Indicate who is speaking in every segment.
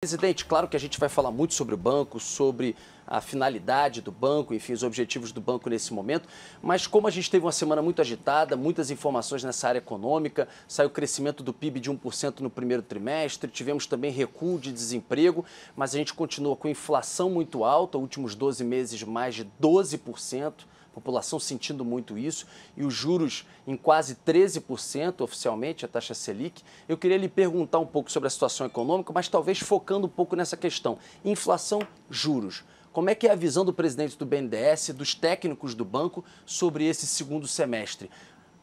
Speaker 1: Presidente, claro que a gente vai falar muito sobre o banco, sobre a finalidade do banco, enfim, os objetivos do banco nesse momento, mas como a gente teve uma semana muito agitada, muitas informações nessa área econômica, saiu crescimento do PIB de 1% no primeiro trimestre, tivemos também recuo de desemprego, mas a gente continua com inflação muito alta, últimos 12 meses mais de 12% população sentindo muito isso, e os juros em quase 13% oficialmente, a taxa Selic. Eu queria lhe perguntar um pouco sobre a situação econômica, mas talvez focando um pouco nessa questão: inflação, juros. Como é que é a visão do presidente do BNDES, dos técnicos do banco, sobre esse segundo semestre?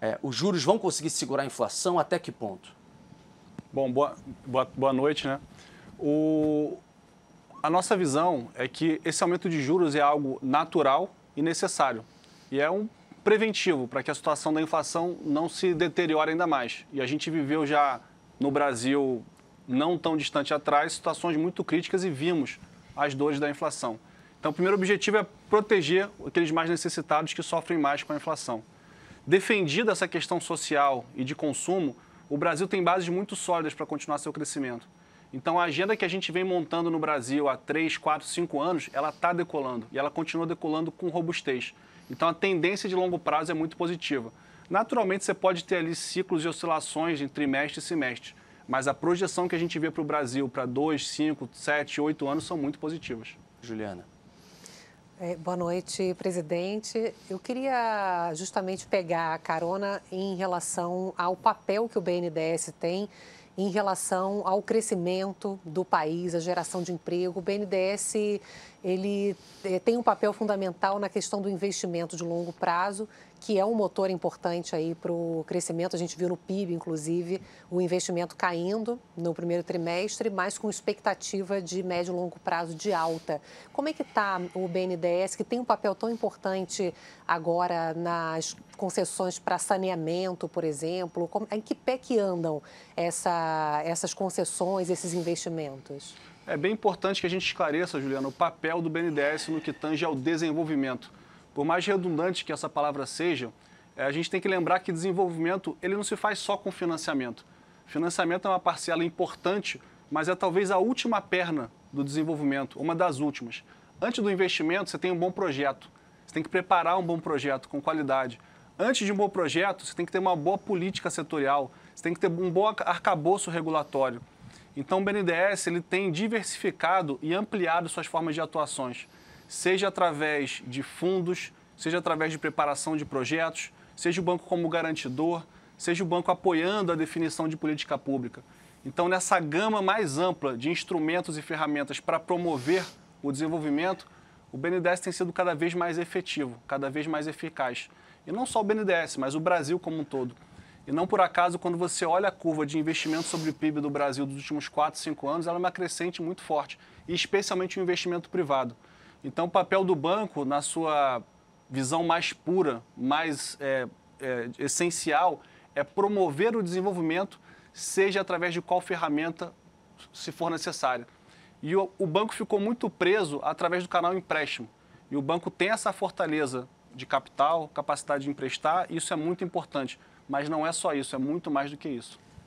Speaker 1: É, os juros vão conseguir segurar a inflação? Até que ponto? Bom, boa, boa, boa noite, né?
Speaker 2: O, a nossa visão é que esse aumento de juros é algo natural e necessário. E é um preventivo para que a situação da inflação não se deteriore ainda mais. E a gente viveu já no Brasil, não tão distante atrás, situações muito críticas e vimos as dores da inflação. Então, o primeiro objetivo é proteger aqueles mais necessitados que sofrem mais com a inflação. Defendida essa questão social e de consumo, o Brasil tem bases muito sólidas para continuar seu crescimento. Então, a agenda que a gente vem montando no Brasil há 3, 4, 5 anos, ela está decolando e ela continua decolando com robustez. Então, a tendência de longo prazo é muito positiva. Naturalmente, você pode ter ali ciclos e oscilações em trimestre e semestre, mas a projeção que a gente vê para o Brasil para 2, 5, 7, 8 anos são muito positivas. Juliana.
Speaker 3: É, boa noite, presidente. Eu queria justamente pegar a carona em relação ao papel que o BNDES tem em relação ao crescimento do país, a geração de emprego. O BNDES ele eh, tem um papel fundamental na questão do investimento de longo prazo, que é um motor importante aí para o crescimento. A gente viu no PIB, inclusive, o investimento caindo no primeiro trimestre, mas com expectativa de médio e longo prazo de alta. Como é que está o BNDES, que tem um papel tão importante agora nas concessões para saneamento, por exemplo? Em que pé que andam essa essas concessões, esses investimentos?
Speaker 2: É bem importante que a gente esclareça, Juliana, o papel do BNDES no que tange ao desenvolvimento. Por mais redundante que essa palavra seja, é, a gente tem que lembrar que desenvolvimento ele não se faz só com financiamento. Financiamento é uma parcela importante, mas é talvez a última perna do desenvolvimento, uma das últimas. Antes do investimento, você tem um bom projeto. Você tem que preparar um bom projeto com qualidade antes de um bom projeto, você tem que ter uma boa política setorial, você tem que ter um bom arcabouço regulatório. Então, o BNDES ele tem diversificado e ampliado suas formas de atuações, seja através de fundos, seja através de preparação de projetos, seja o banco como garantidor, seja o banco apoiando a definição de política pública. Então, nessa gama mais ampla de instrumentos e ferramentas para promover o desenvolvimento, o BNDES tem sido cada vez mais efetivo, cada vez mais eficaz. E não só o BNDES, mas o Brasil como um todo. E não por acaso, quando você olha a curva de investimento sobre o PIB do Brasil dos últimos 4, 5 anos, ela é uma crescente muito forte, e especialmente o investimento privado. Então, o papel do banco, na sua visão mais pura, mais é, é, essencial, é promover o desenvolvimento, seja através de qual ferramenta se for necessário. E o, o banco ficou muito preso através do canal empréstimo. E o banco tem essa fortaleza de capital, capacidade de emprestar, isso é muito importante. Mas não é só isso, é muito mais do que isso.